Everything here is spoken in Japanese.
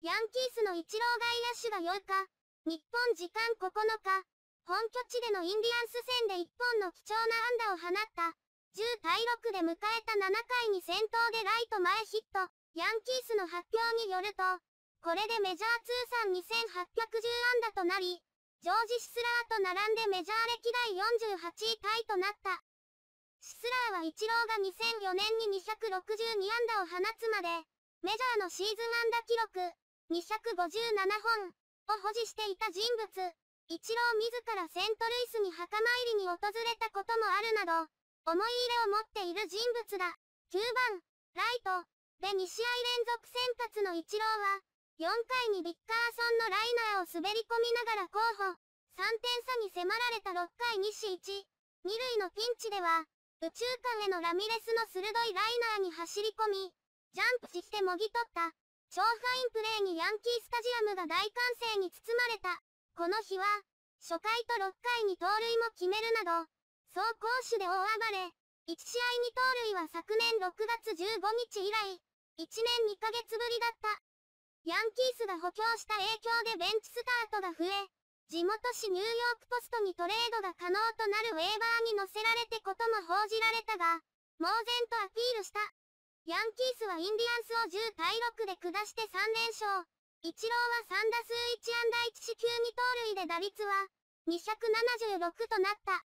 ヤンキースのイチロー外野手が8日、日本時間9日、本拠地でのインディアンス戦で1本の貴重な安打を放った、10対6で迎えた7回に先頭でライト前ヒット、ヤンキースの発表によると、これでメジャー通算2810安打となり、ジョージ・シスラーと並んでメジャー歴代48位タイとなった。シスラーはイチローが2004年に262安打を放つまで、メジャーのシーズン安打記録、257本を保持していた人物、イチロー自らセントルイスに墓参りに訪れたこともあるなど、思い入れを持っている人物だ。9番、ライト、で2試合連続先発のイチローは、4回にビッカーソンのライナーを滑り込みながら候補。3点差に迫られた6回2死1。2塁のピンチでは、宇宙間へのラミレスの鋭いライナーに走り込み、ジャンプしてもぎ取った。超ファインプレーにヤンキースタジアムが大歓声に包まれた。この日は、初回と6回に盗塁も決めるなど、総攻守で大暴れ、1試合に盗塁は昨年6月15日以来、1年2ヶ月ぶりだった。ヤンキースが補強した影響でベンチスタートが増え、地元紙ニューヨークポストにトレードが可能となるウェーバーに載せられてことも報じられたが、猛然とアピールした。ヤンキースはインディアンスを10対6で下して3連勝。イチローは3打数1安打1四球2盗塁で打率は276となった。